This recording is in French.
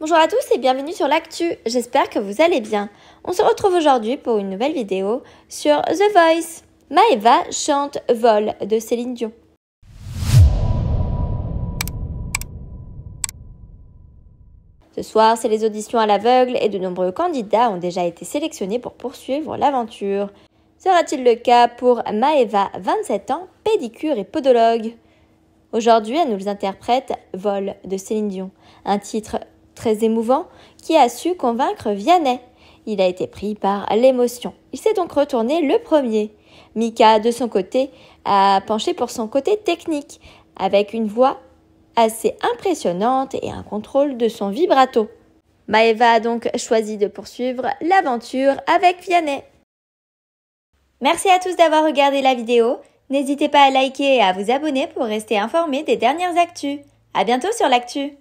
Bonjour à tous et bienvenue sur l'actu, j'espère que vous allez bien. On se retrouve aujourd'hui pour une nouvelle vidéo sur The Voice. Maeva chante Vol de Céline Dion. Ce soir, c'est les auditions à l'aveugle et de nombreux candidats ont déjà été sélectionnés pour poursuivre l'aventure. Sera-t-il le cas pour Maeva, 27 ans, pédicure et podologue Aujourd'hui, elle nous interprète Vol de Céline Dion, un titre très émouvant, qui a su convaincre Vianney. Il a été pris par l'émotion. Il s'est donc retourné le premier. Mika, de son côté, a penché pour son côté technique, avec une voix assez impressionnante et un contrôle de son vibrato. Maeva a donc choisi de poursuivre l'aventure avec Vianney. Merci à tous d'avoir regardé la vidéo. N'hésitez pas à liker et à vous abonner pour rester informé des dernières actus. À bientôt sur l'actu!